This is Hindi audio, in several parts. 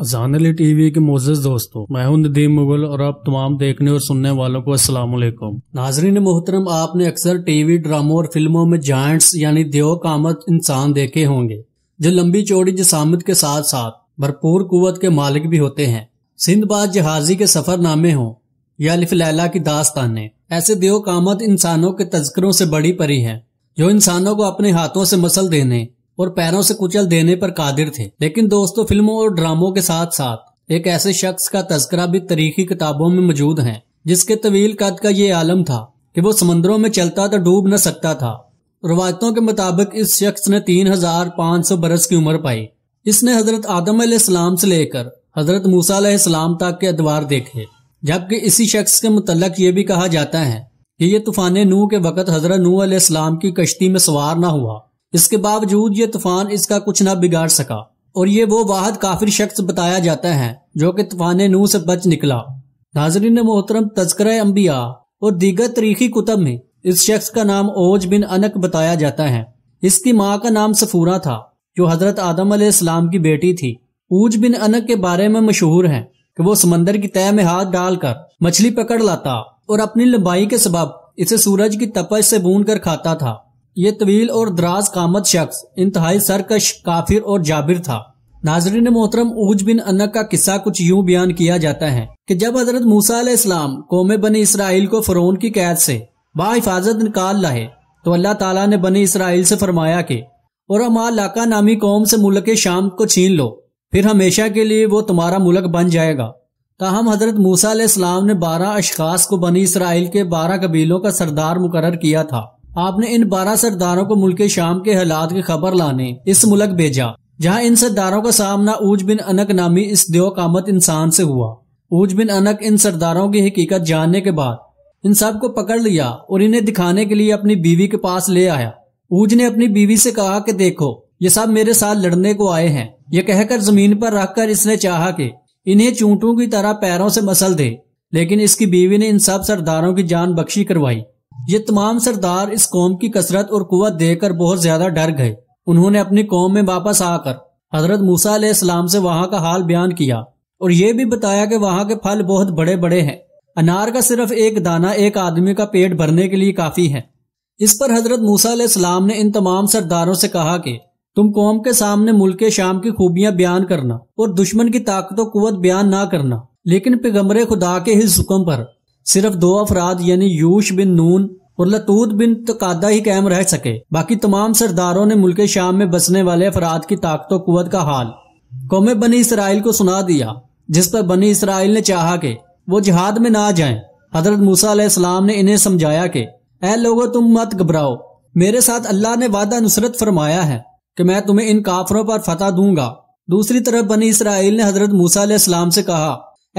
अजानली टीवी के मोजिज दोस्तों मैं हूं नदीम मुगल और आप तमाम देखने और सुनने वालों को अस्सलाम वालेकुम नाजरीन मोहतरम आपने अक्सर टीवी ड्रामों और फिल्मों में जॉइंट्स यानी देव कामत इंसान देखे होंगे जो लंबी चौड़ी जसामत के साथ साथ भरपूर कुत के मालिक भी होते हैं सिंधबाद जहाजी के सफरनामे हों या अलिफ लैला की दास्तानें ऐसे देव कामत इंसानों के तस्करों से बड़ी परी है जो इंसानों को अपने हाथों से मसल देने और पैरों से कुचल देने पर कादिर थे लेकिन दोस्तों फिल्मों और ड्रामों के साथ साथ एक ऐसे शख्स का तस्करा भी तारीखी किताबों में मौजूद है जिसके तवील कद का ये आलम था कि वो समंदरों में चलता तो डूब न सकता था रवायतों के मुताबिक इस शख्स ने तीन हजार पाँच सौ बरस की उम्र पाई इसने हजरत आदम आदम से लेकर हजरत मूसा इस्लाम तक के अदवार देखे जबकि इसी शख्स के मुतलक ये भी कहा जाता है कि ये तूफान नू के वक़्त हजरत नू आसलाम की कश्ती में सवार ना हुआ इसके बावजूद ये तूफान इसका कुछ ना बिगाड़ सका और ये वो वाहद काफिर शख्स बताया जाता है जो कि तूफान नू से बच निकला ने मोहतरम तस्कर अम्बिया और दीगर तरीकी कुतब में इस शख्स का नाम ओज बिन अनक बताया जाता है इसकी माँ का नाम सफूरा था जो हजरत आदम आदम की बेटी थी ऊज बिन अनक के बारे में मशहूर है कि वो समंदर की तय में हाथ डालकर मछली पकड़ लाता और अपनी लंबाई के सबब इसे सूरज की तपश से बून कर खाता था ये तवील और दराज कामत शख्स इंतहाई सरकश काफिर और जाबिर था नाजरीन मोहतरम ऊज बिन अनक का किस्सा कुछ यूं बयान किया जाता है कि जब हजरत मूसा इस्लाम कौम बने इसराइल को फरोन की कैद से बाहिफाजत निकाल लाए तो अल्लाह तला ने बने इसराइल से फरमाया कि और हमार लाका नामी कौम से मुल्क शाम को छीन लो फिर हमेशा के लिए वो तुम्हारा मुल्क बन जाएगा ताहम हजरत मूसा इस्लाम ने बारह अशखास को बनी इसराइल के बारह कबीलों का सरदार मुकर किया था आपने इन बारह सरदारों को मुल्क शाम के हालात की खबर लाने इस मुल्क भेजा जहाँ इन सरदारों का सामना ऊज बिन अनक नामी इस कामत इंसान से हुआ ऊज बिन अनक इन सरदारों की हकीकत जानने के बाद इन सब को पकड़ लिया और इन्हें दिखाने के लिए अपनी बीवी के पास ले आया ऊज ने अपनी बीवी से कहा कि देखो ये सब मेरे साथ लड़ने को आए हैं ये कहकर जमीन पर रखकर इसने चाहा कि इन्हें चूंटों की तरह पैरों से मसल दे लेकिन इसकी बीवी ने इन सब सरदारों की जान बख्शी करवाई ये तमाम सरदार इस कौम की कसरत और कुत देखकर बहुत ज्यादा डर गए उन्होंने अपनी कौम में वापस आकर हजरत मूसा सलाम से वहाँ का हाल बयान किया और ये भी बताया कि वहाँ के फल बहुत बड़े बड़े हैं अनार का सिर्फ एक दाना एक आदमी का पेट भरने के लिए काफी है इस पर हजरत मूसा सलाम ने इन तमाम सरदारों से कहा कि तुम कौम के सामने मुल्क शाम की खूबियाँ बयान करना और दुश्मन की ताकत कुत बयान ना करना लेकिन पैगम्बर खुदा के ही हुक्म पर सिर्फ दो अफराद यानी यूश बिन नून और लतूत बिन तकादा ही कायम रह सके बाकी तमाम सरदारों ने मुल्क शाम में बसने वाले अफराद की ताकत कुत का हाल कौम बनी इसराइल को सुना दिया जिस पर बनी इसराइल ने चाह के वो जिहाद में ना जाए हजरत मूसा ने इन्हें समझाया के ऐ लोगो तुम मत घबराओ मेरे साथ अल्लाह ने वादा नुसरत फरमाया है कि मैं तुम्हें इन काफरों पर फतह दूंगा दूसरी तरफ बनी इसराइल ने हजरत मूसा से कहा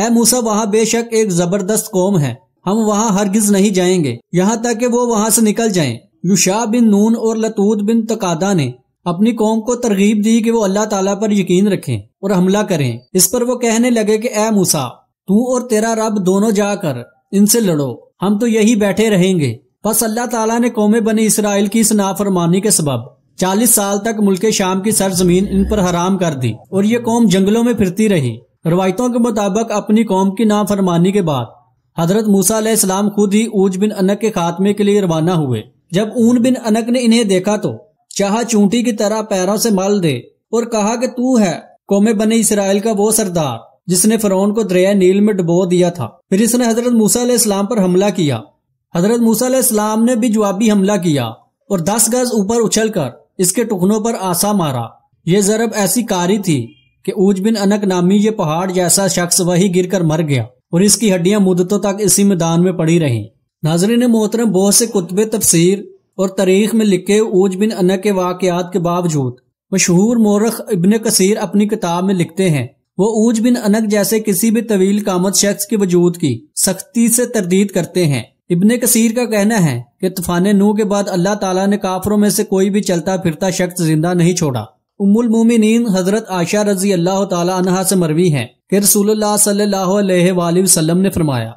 ए मूसा वहाँ बेशक एक जबरदस्त कौम है हम वहाँ हरगिज नहीं जाएंगे यहाँ तक कि वो वहाँ से निकल जाएं। युशा बिन नून और लतूत बिन तकादा ने अपनी कौम को तरगीब दी कि वो अल्लाह ताला पर यकीन रखें और हमला करें इस पर वो कहने लगे कि ए मूसा तू और तेरा रब दोनों जाकर इनसे लड़ो हम तो यही बैठे रहेंगे बस अल्लाह ताला ने कौमे बनी इसराइल की इस नाफरमानी के सबब चालीस साल तक मुल्क शाम की सरजमीन इन पर हराम कर दी और ये कौम जंगलों में फिरती रही रवायतों के मुताबिक अपनी कौम की नाफरमानी के बाद हजरत मूसा खुद ही ऊज बिन अनक के खात्मे के लिए रवाना हुए जब ऊन बिन अनक ने इन्हें देखा तो चाह चूंटी की तरह पैरों से माल दे और कहा कि तू है कौमे बने इसराइल का वो सरदार जिसने फरौन को दरिया नील में डबो दिया था फिर इसने हजरत मूसा इस्लाम पर हमला किया हजरत मूसा इस्लाम ने भी जवाबी हमला किया और दस गज ऊपर उछलकर इसके टुकनों पर आसा मारा ये जरब ऐसी कारी थी कि ऊज बिन अनक नामी ये पहाड़ जैसा शख्स वही गिर कर मर गया और इसकी हड्डियां मुद्दतों तक इसी मैदान में पड़ी रहीं नाजरीन मोहतरम बहुत से कुतब तफसीर और तारीख में लिखे ऊज बिन अनक के वाकयात के बावजूद मशहूर मोरख इबन कसीर अपनी किताब में लिखते हैं वो ऊज बिन अनक जैसे किसी भी तवील कामत शख्स के वजूद की सख्ती से तरदीद करते हैं इबन कसीर का कहना है कि तूफान नू के बाद अल्लाह तला ने काफरों में से कोई भी चलता फिरता शख्स जिंदा नहीं छोड़ा मोमिनीन हजरत आशा रजी अल्लाह तहा से मरवी है कि रसूलुल्लाह सल्लल्लाहु अलैहि ने फरमाया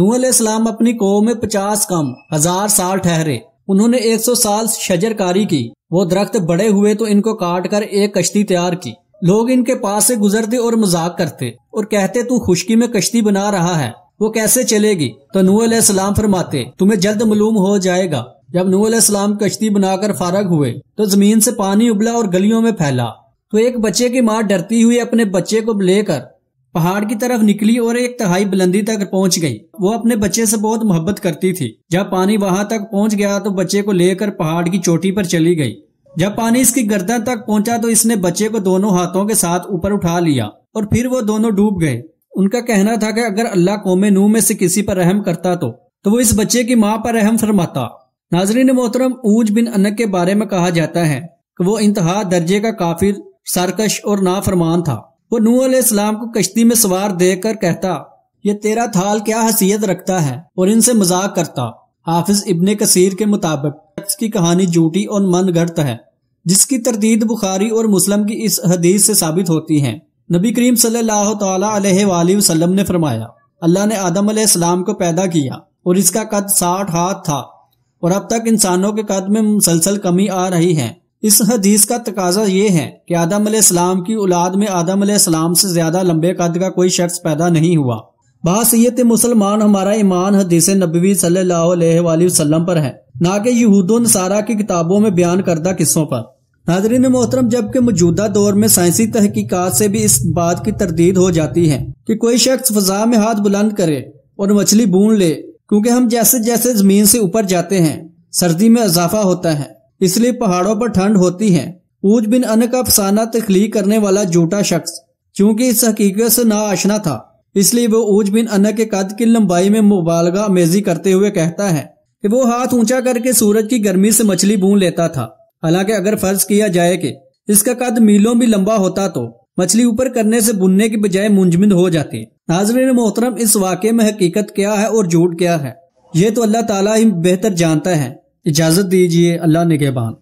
नूह सलाम अपनी कौम में पचास कम हजार साल ठहरे उन्होंने एक सौ साल शजरकारी की वो दरख्त बड़े हुए तो इनको काट कर एक कश्ती तैयार की लोग इनके पास से गुजरते और मजाक करते और कहते तू खुश्की में कश्ती बना रहा है वो कैसे चलेगी तो नू सलाम फरमाते तुम्हें जल्द मालूम हो जाएगा जब नू सलाम कश्ती बनाकर फारग हुए तो जमीन से पानी उबला और गलियों में फैला तो एक बच्चे की माँ डरती हुई अपने बच्चे को लेकर पहाड़ की तरफ निकली और एक तहाई बुलंदी तक पहुंच गई वो अपने बच्चे से बहुत मोहब्बत करती थी जब पानी वहां तक पहुंच गया तो बच्चे को लेकर पहाड़ की चोटी पर चली गई जब पानी इसकी गर्दन तक पहुंचा तो इसने बच्चे को दोनों हाथों के साथ ऊपर उठा लिया और फिर वो दोनों डूब गए उनका कहना था कि अगर अल्लाह कौम नू में से किसी पर रहम करता तो तो वो इस बच्चे की माँ पर रहम फरमाता नाजरीन मोहतरम ऊज बिन अनक के बारे में कहा जाता है कि वो इंतहा दर्जे का काफिर सरकश और नाफरमान था वो नू अलैहिस्सलाम को कश्ती में सवार देकर कहता ये तेरा थाल क्या हसीयत रखता है और इनसे मजाक करता हाफिज इब्ने कसीर के मुताबिक शख्स की कहानी झूठी और मन घड़त है जिसकी तरदीद बुखारी और मुस्लिम की इस हदीस से साबित होती है नबी करीम सल्लल्लाहु अलैहि वसल्लम ने फरमाया अल्लाह ने आदम सलाम को पैदा किया और इसका कद साठ हाथ था और अब तक इंसानों के कद में मुसलसल कमी आ रही है इस हदीस का तकाजा ये है कि आदम सलाम की औलाद में आदम सलाम से ज्यादा लंबे कद का कोई शख्स पैदा नहीं हुआ बासीत मुसलमान हमारा ईमान हदीस नबी सल्लल्लाहु अलैहि वसल्लम पर है ना कि यहूदो नसारा की किताबों में बयान करदा किस्सों पर नाजरीन मोहतरम जबकि मौजूदा दौर में साइंसी तहकीकात से भी इस बात की तरदीद हो जाती है कि कोई शख्स फजा में हाथ बुलंद करे और मछली बून ले क्योंकि हम जैसे जैसे जमीन से ऊपर जाते हैं सर्दी में इजाफा होता है इसलिए पहाड़ों पर ठंड होती है ऊज बिन अन का फसाना तख्लीक करने वाला झूठा शख्स क्योंकि इस हकीकत से ना आशना था इसलिए वो ऊज बिन अन के कद की लंबाई में मुबालगा मेजी करते हुए कहता है कि वो हाथ ऊंचा करके सूरज की गर्मी से मछली बून लेता था हालांकि अगर फर्ज किया जाए कि इसका कद मीलों भी लंबा होता तो मछली ऊपर करने से बुनने की बजाय मुंजमिंद हो जाती नाजरीन मोहतरम इस वाक्य में हकीकत क्या है और झूठ क्या है ये तो अल्लाह ताला ही बेहतर जानता है इजाज़त दीजिए अल्लाह निगेबान